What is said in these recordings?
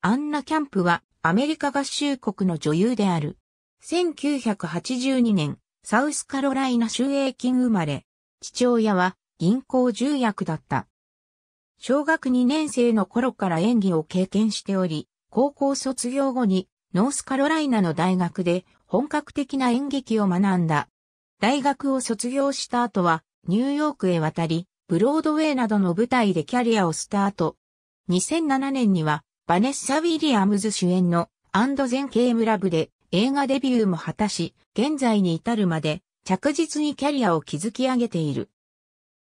アンナ・キャンプはアメリカ合衆国の女優である。1982年、サウスカロライナ州営金生まれ。父親は銀行重役だった。小学2年生の頃から演技を経験しており、高校卒業後にノースカロライナの大学で本格的な演劇を学んだ。大学を卒業した後はニューヨークへ渡り、ブロードウェイなどの舞台でキャリアをスタート。2007年にはバネッサ・ウィリアムズ主演のアンド全ゲームラブで映画デビューも果たし、現在に至るまで着実にキャリアを築き上げている。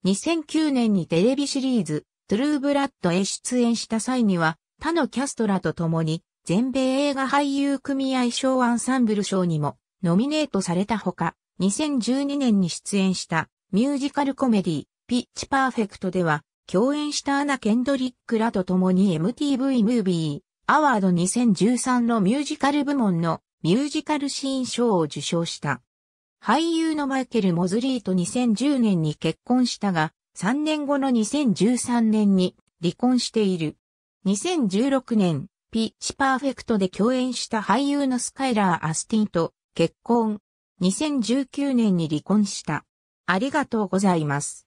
2009年にテレビシリーズ、トゥルーブラッドへ出演した際には、他のキャストらと共に、全米映画俳優組合賞アンサンブル賞にもノミネートされたほか、2012年に出演したミュージカルコメディ、ピッチパーフェクトでは、共演したアナ・ケンドリックらと共に MTV ムービーアワード2013のミュージカル部門のミュージカルシーン賞を受賞した。俳優のマイケル・モズリーと2010年に結婚したが、3年後の2013年に離婚している。2016年、ピッチパーフェクトで共演した俳優のスカイラー・アスティンと結婚。2019年に離婚した。ありがとうございます。